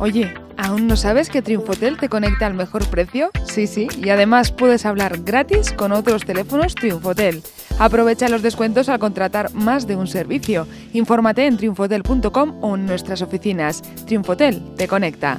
Oye, ¿aún no sabes que Triunfotel te conecta al mejor precio? Sí, sí, y además puedes hablar gratis con otros teléfonos Triunfotel. Aprovecha los descuentos al contratar más de un servicio. Infórmate en triunfotel.com o en nuestras oficinas. Triunfotel te conecta.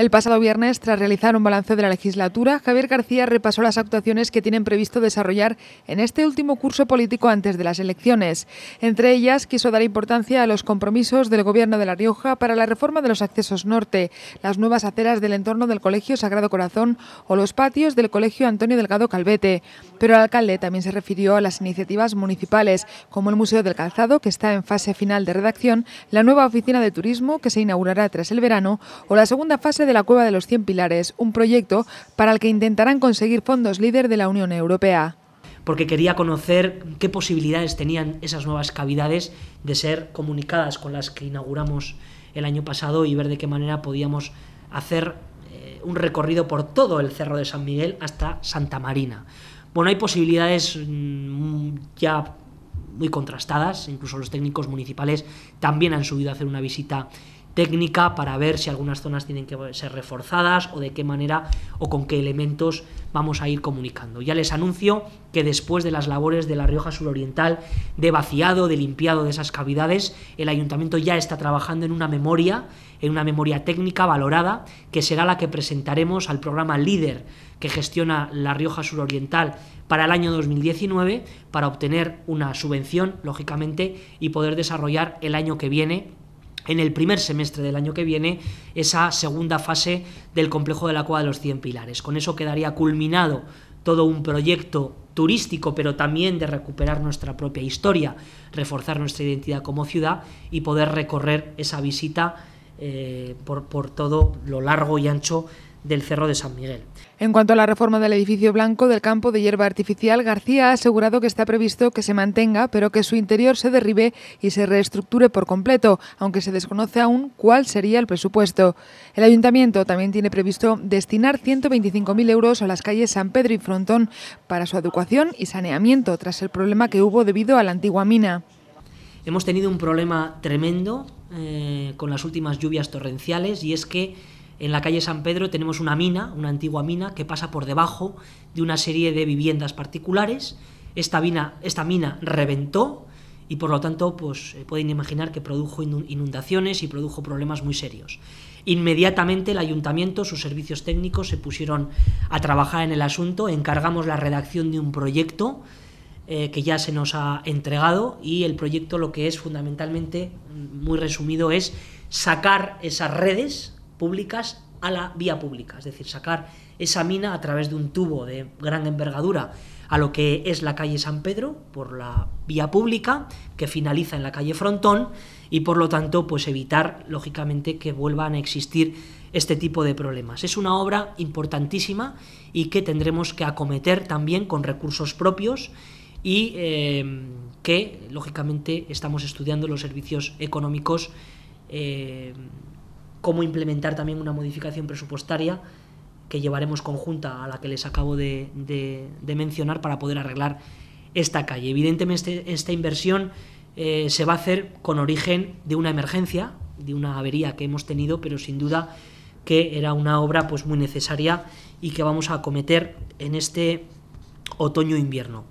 El pasado viernes, tras realizar un balance de la legislatura, Javier García repasó las actuaciones que tienen previsto desarrollar en este último curso político antes de las elecciones. Entre ellas, quiso dar importancia a los compromisos del Gobierno de La Rioja para la reforma de los accesos norte, las nuevas aceras del entorno del Colegio Sagrado Corazón o los patios del Colegio Antonio Delgado Calvete. Pero el alcalde también se refirió a las iniciativas municipales, como el Museo del Calzado, que está en fase final de redacción, la nueva oficina de turismo, que se inaugurará tras el verano, o la segunda fase de la Cueva de los Cien Pilares, un proyecto para el que intentarán conseguir fondos líder de la Unión Europea. Porque quería conocer qué posibilidades tenían esas nuevas cavidades de ser comunicadas con las que inauguramos el año pasado y ver de qué manera podíamos hacer eh, un recorrido por todo el Cerro de San Miguel hasta Santa Marina. Bueno, hay posibilidades mm, ya muy contrastadas, incluso los técnicos municipales también han subido a hacer una visita técnica para ver si algunas zonas tienen que ser reforzadas o de qué manera o con qué elementos vamos a ir comunicando. Ya les anuncio que después de las labores de la Rioja Suroriental de vaciado, de limpiado de esas cavidades, el ayuntamiento ya está trabajando en una memoria, en una memoria técnica valorada, que será la que presentaremos al programa líder que gestiona la Rioja Suroriental para el año 2019 para obtener una subvención, lógicamente, y poder desarrollar el año que viene en el primer semestre del año que viene esa segunda fase del complejo de la Cueva de los Cien Pilares. Con eso quedaría culminado todo un proyecto turístico, pero también de recuperar nuestra propia historia, reforzar nuestra identidad como ciudad y poder recorrer esa visita eh, por, por todo lo largo y ancho del Cerro de San Miguel. En cuanto a la reforma del edificio blanco del campo de hierba artificial, García ha asegurado que está previsto que se mantenga, pero que su interior se derribe y se reestructure por completo, aunque se desconoce aún cuál sería el presupuesto. El ayuntamiento también tiene previsto destinar 125.000 euros a las calles San Pedro y Frontón para su adecuación y saneamiento tras el problema que hubo debido a la antigua mina. Hemos tenido un problema tremendo eh, con las últimas lluvias torrenciales y es que en la calle San Pedro tenemos una mina, una antigua mina, que pasa por debajo de una serie de viviendas particulares. Esta mina, esta mina reventó y por lo tanto pues, eh, pueden imaginar que produjo inundaciones y produjo problemas muy serios. Inmediatamente el ayuntamiento, sus servicios técnicos se pusieron a trabajar en el asunto, encargamos la redacción de un proyecto eh, que ya se nos ha entregado y el proyecto lo que es fundamentalmente, mm, muy resumido, es sacar esas redes públicas a la vía pública, es decir, sacar esa mina a través de un tubo de gran envergadura a lo que es la calle San Pedro por la vía pública que finaliza en la calle Frontón y por lo tanto pues evitar lógicamente que vuelvan a existir este tipo de problemas. Es una obra importantísima y que tendremos que acometer también con recursos propios y eh, que lógicamente estamos estudiando los servicios económicos eh, cómo implementar también una modificación presupuestaria que llevaremos conjunta a la que les acabo de, mencionar para poder arreglar esta calle. Evidentemente este, esta inversión eh, se va a hacer con origen de una emergencia, de una avería que hemos tenido, pero sin duda que era una obra pues muy necesaria y que vamos a acometer en este otoño-invierno.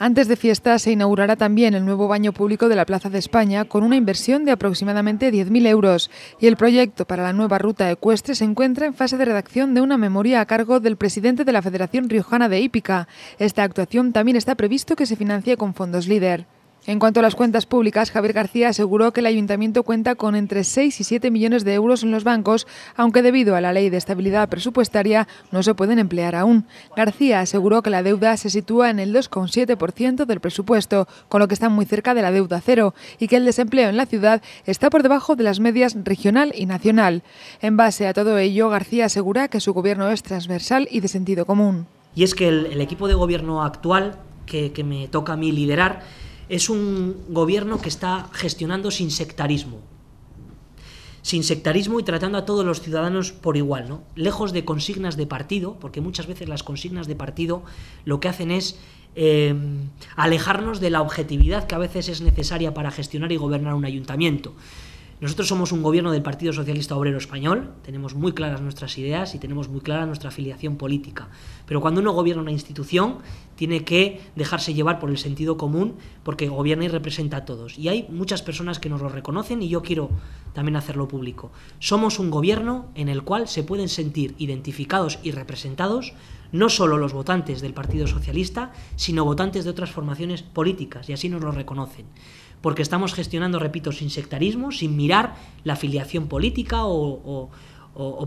Antes de fiesta se inaugurará también el nuevo baño público de la Plaza de España con una inversión de aproximadamente 10.000 euros y el proyecto para la nueva ruta ecuestre se encuentra en fase de redacción de una memoria a cargo del presidente de la Federación Riojana de Hípica. Esta actuación también está previsto que se financie con fondos líder. En cuanto a las cuentas públicas, Javier García aseguró que el ayuntamiento cuenta con entre 6 y 7 millones de euros en los bancos, aunque debido a la ley de estabilidad presupuestaria no se pueden emplear aún. García aseguró que la deuda se sitúa en el 2,7% del presupuesto, con lo que está muy cerca de la deuda cero, y que el desempleo en la ciudad está por debajo de las medias regional y nacional. En base a todo ello, García asegura que su gobierno es transversal y de sentido común. Y es que el, equipo de gobierno actual que me toca a mí liderar, es un gobierno que está gestionando sin sectarismo. Sin sectarismo y tratando a todos los ciudadanos por igual, ¿no? Lejos de consignas de partido, porque muchas veces las consignas de partido lo que hacen es em, alejarnos de la objetividad que a veces es necesaria para gestionar y gobernar un ayuntamiento. Nosotros somos un gobierno del Partido Socialista Obrero Español, tenemos muy claras nuestras ideas y tenemos muy clara nuestra afiliación política. Pero cuando uno gobierna una institución, tiene que dejarse llevar por el sentido común, porque gobierna y representa a todos. Y hay muchas personas que nos lo reconocen y yo quiero también hacerlo público. Somos un gobierno en el cual se pueden sentir identificados y representados no solo los votantes del Partido Socialista, sino votantes de otras formaciones políticas, y así nos lo reconocen porque estamos gestionando, repito, sin sectarismo, sin mirar la afiliación política o,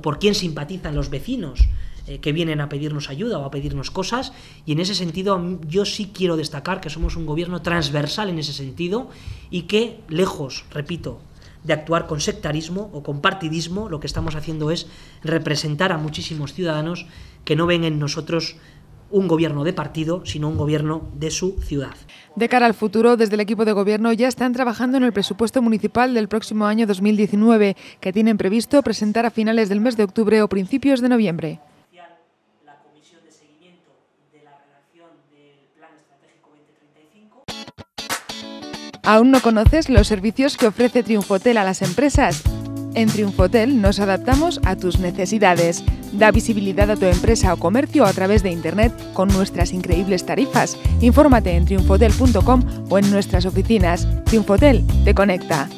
por quién simpatizan los vecinos eh, que vienen a pedirnos ayuda o a pedirnos cosas. Y en ese sentido mm, yo sí quiero destacar que somos un gobierno transversal en ese sentido y que lejos, repito, de actuar con sectarismo o con partidismo, lo que estamos haciendo es representar a muchísimos ciudadanos que no ven en nosotros un gobierno de partido, sino un gobierno de su ciudad. De cara al futuro, desde el equipo de gobierno ya están trabajando en el presupuesto municipal del próximo año 2019, que tienen previsto presentar a finales del mes de octubre o principios de noviembre. ¿Aún no conoces los servicios que ofrece Triunfotel a las empresas? en Triunfotel nos adaptamos a tus necesidades. Da visibilidad a tu empresa o comercio a través de Internet con nuestras increíbles tarifas. Infórmate en triunfotel.com o en nuestras oficinas. Triunfotel te conecta.